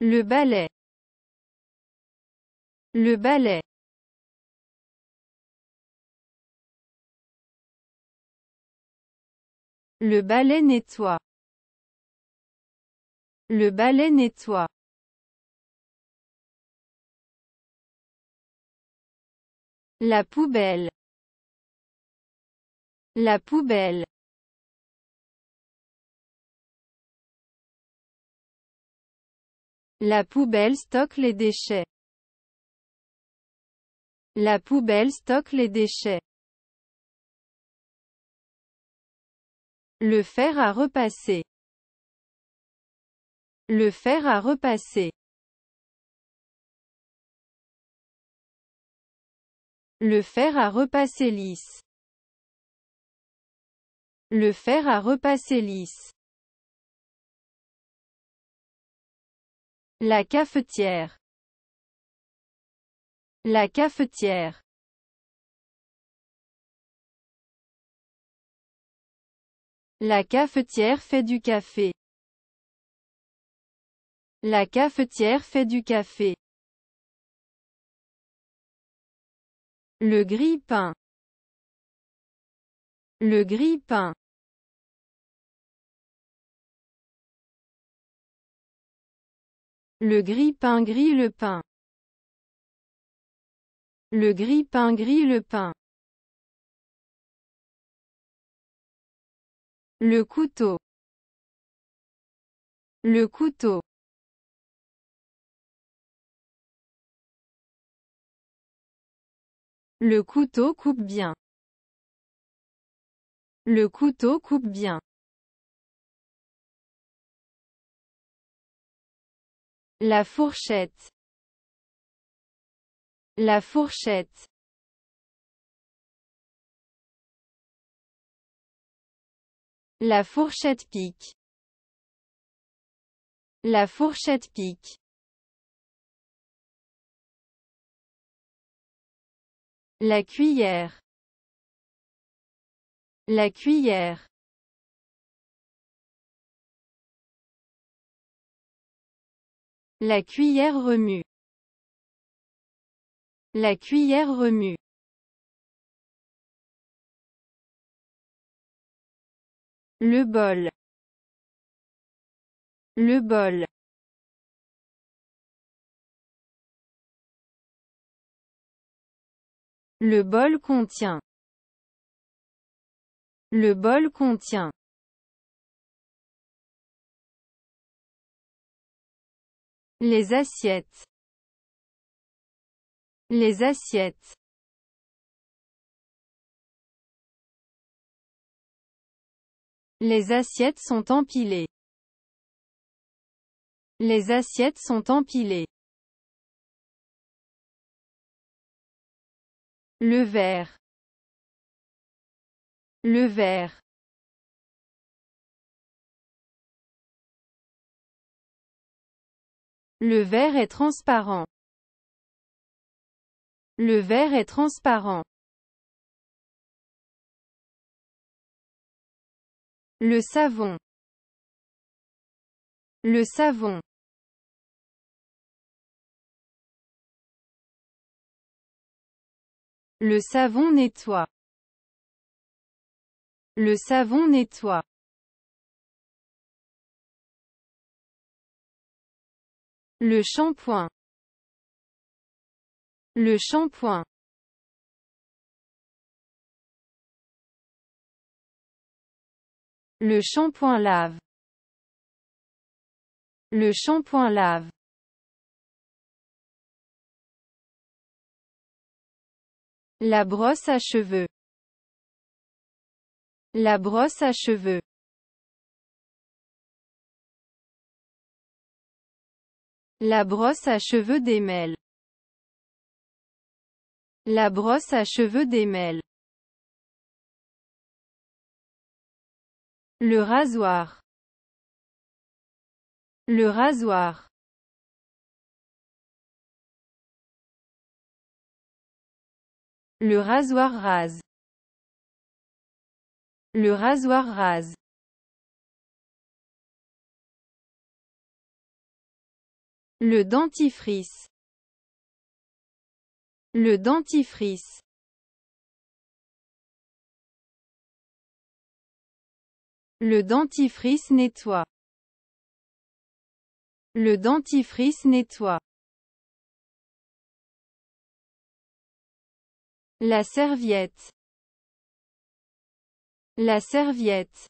Le balai. Le balai. Le balai nettoie. Le balai nettoie. La poubelle. La poubelle. La poubelle stocke les déchets. La poubelle stocke les déchets. Le fer à repasser. Le fer à repasser. Le fer à repasser lisse. Le fer à repasser lisse. La cafetière. La cafetière. La cafetière fait du café. La cafetière fait du café. Le gris pain Le gris pain Le gris-pain gris le pain. Le gris-pain gris le pain. Le couteau. Le couteau. Le couteau coupe bien. Le couteau coupe bien. La fourchette. La fourchette. La fourchette pique. La fourchette pique. La cuillère. La cuillère. La cuillère remue. La cuillère remue. Le bol. Le bol. Le bol contient. Le bol contient. Les assiettes. Les assiettes. Les assiettes sont empilées. Les assiettes sont empilées. Le verre. Le verre. Le verre est transparent. Le verre est transparent. Le savon. Le savon. Le savon nettoie. Le savon nettoie. Le shampoing. Le shampoing. Le shampoing lave. Le shampoing lave. La brosse à cheveux. La brosse à cheveux. La brosse à cheveux d'émel. La brosse à cheveux d'émel. Le rasoir. Le rasoir. Le rasoir rase. Le rasoir rase. Le dentifrice. Le dentifrice. Le dentifrice nettoie. Le dentifrice nettoie. La serviette. La serviette.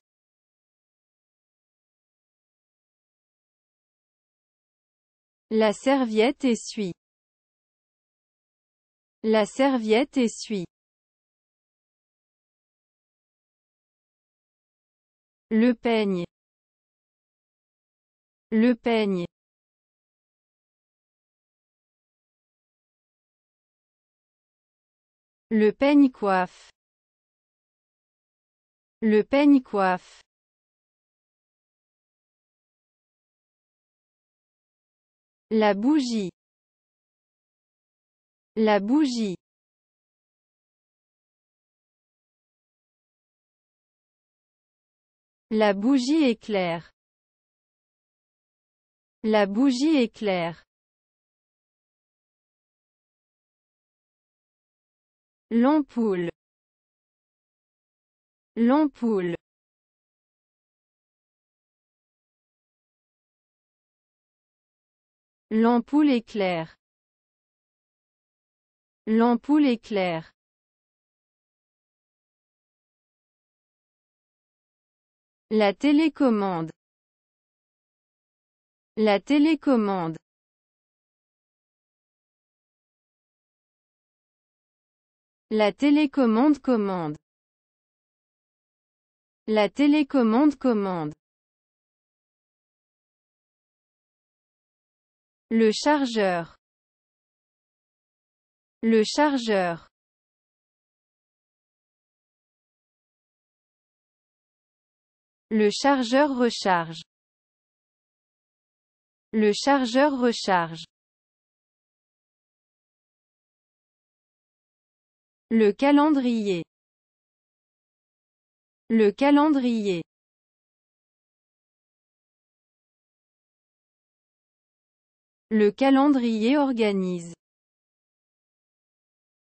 La serviette essuie. La serviette essuie. Le peigne. Le peigne. Le peigne coiffe. Le peigne coiffe. La bougie. La bougie. La bougie éclaire. La bougie éclaire. L'ampoule. L'ampoule. L'ampoule éclaire. L'ampoule éclaire. La télécommande. La télécommande. La télécommande commande. La télécommande commande. Le chargeur. Le chargeur. Le chargeur recharge. Le chargeur recharge. Le calendrier. Le calendrier. Le calendrier organise.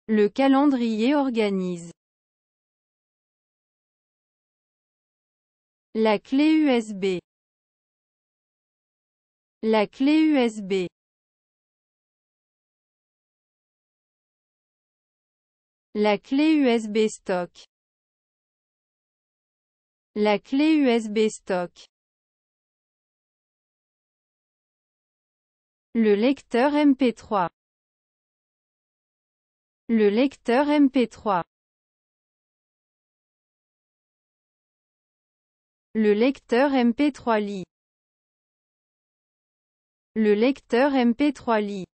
Le calendrier organise. La clé USB. La clé USB. La clé USB stock. La clé USB stock. Le lecteur MP3. Le lecteur MP3. Le lecteur MP3 lit. Le lecteur MP3 lit.